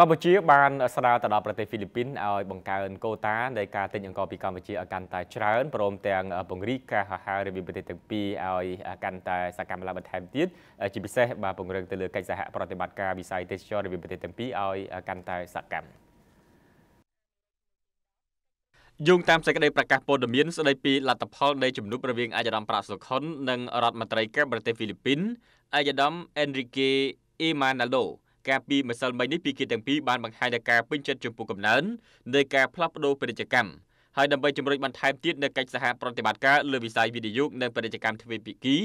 កម្ពុជាបានស្នើទៅដល់ប្រទេសហ្វីលីពីនឲ្យបង្កើនកូតានៃការទិញអង្ករពីកម្ពុជាឲ្យកាន់តែច្រើនព្រម ទាំងពង្រីកការហោះហើររបស់ប្រទេសទាំងពីរឲ្យកាន់តែសកម្មឡើងបន្ថែមទៀតជាពិសេសបាទពង្រឹងទៅលើកិច្ចសហប្រតិបត្តិការវិស័យទេសចររបស់ប្រទេសទាំងពីរឲ្យកាន់តែសកម្មយោងតាមសេចក្តីប្រកាសព័ត៌មានស្តីពីលទ្ធផលនៃជំនួបរវាងអាយដាមប្រាក់សុខុននិងរដ្ឋមន្ត្រីកែប្រទេសហ្វីលីពីនអាយដាមអេនរីកេអេម៉ាណាឡូការពីម្សិលមិញនេះពីគីទាំងពីរបានបង្ហាញដល់ការពេញចិត្តចំពោះកំណើននៃការផ្លាស់ប្តូរពាណិជ្ជកម្មហើយដើម្បីជំរុញបន្ថែមទៀតនៅកិច្ចសហប្រតិបត្តិការលើវិស័យវិនិយោគនិងពាណិជ្ជកម្មទ្វេភាគី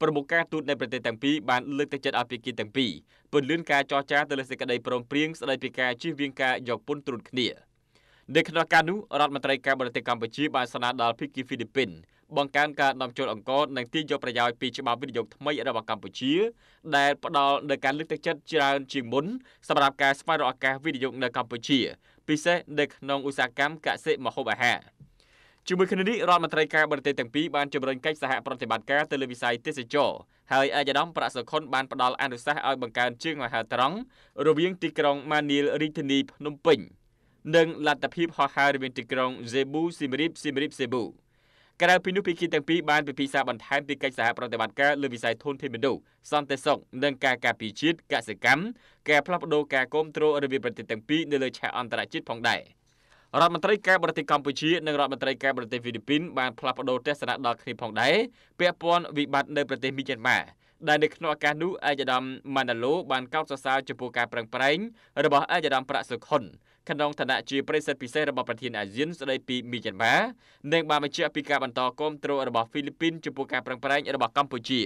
ប្រមុខការទូតនៃប្រទេសទាំងពីរបានលើកទឹកចិត្តឲ្យភាគីទាំងពីរពន្យល់ការចរចាទៅលើសេចក្តីព្រមព្រៀងស្តីពីការជៀសវាងការយកពន្ធត្រួតគ្នានៅក្នុងការនោះរដ្ឋមន្ត្រីការបរទេសកម្ពុជាបានស្នើដល់ភាគីហ្វីលីពីនបង្កើនការនាំចូលអង្គរនិងទាញយកប្រយោជន៍ពីច្បាប់វិនិយោគថ្មីរបស់កម្ពុជាដែលផ្ដល់នូវការលើកទឹកចិត្តច្រើនជាងមុនសម្រាប់ការស្វែងរកឱកាសវិនិយោគនៅកម្ពុជាពិសេសនៅក្នុងឧស្សាហកម្មកសិម្ហូបអាហារជាមួយគ្នានេះរដ្ឋមន្ត្រីការបរទេសទាំងពីរបានជំរុញកិច្ចសហប្រតិបត្តិការទៅលើវិស័យទេសចរហើយឯកឧត្តមប្រាក់សុខុនបានផ្ដល់អនុសាសន៍ឲ្យបង្កើនជើងមហាត្រង់រវាងទីក្រុងម៉ានីលរាជធានីភ្នំពេញនិងលទ្ធភាពហោះហើររវាងទីក្រុងសេប៊ូស៊ីមរីបស៊ីមរីបសេប៊ូក្រៅពីនោះភាគីទាំងពីរបានពិភាក្សាបន្ថែមពីកិច្ចសហប្រតិបត្តិការលើវិស័យធនធានមនុស្សសន្តិសុខនិងការការពារជាតិកសិកម្មការផ្លាស់ប្តូរការគ្រប់គ្រងរវាងប្រទេសទាំងពីរនៅលើឆាកអន្តរជាតិផងដែររដ្ឋមន្ត្រីការបរទេសកម្ពុជានិងរដ្ឋមន្ត្រីការបរទេសហ្វីលីពីនបានផ្លាស់ប្តូរទស្សនៈដល់គ្នាផងដែរពាក់ព័ន្ធវិបត្តិនៅប្រទេសមីយ៉ាន់ម៉ាដែលនៅក្នុងឱកាសនោះឯកឧត្តមម៉ាណាឡូបានកោតសរសើរចំពោះការប្រឹងប្រែងរបស់ឯកឧត្តមប្រាក់សុខុន ក្នុងឋានៈជាប្រធានពិសេសរបស់ប្រធានអាស៊ានស្ដីពីមីយ៉ាន់ម៉ានិងបានបញ្ជាក់ពីការបន្តគាំទ្ររបស់ហ្វីលីពីនចំពោះការប្រឹងប្រែងរបស់កម្ពុជា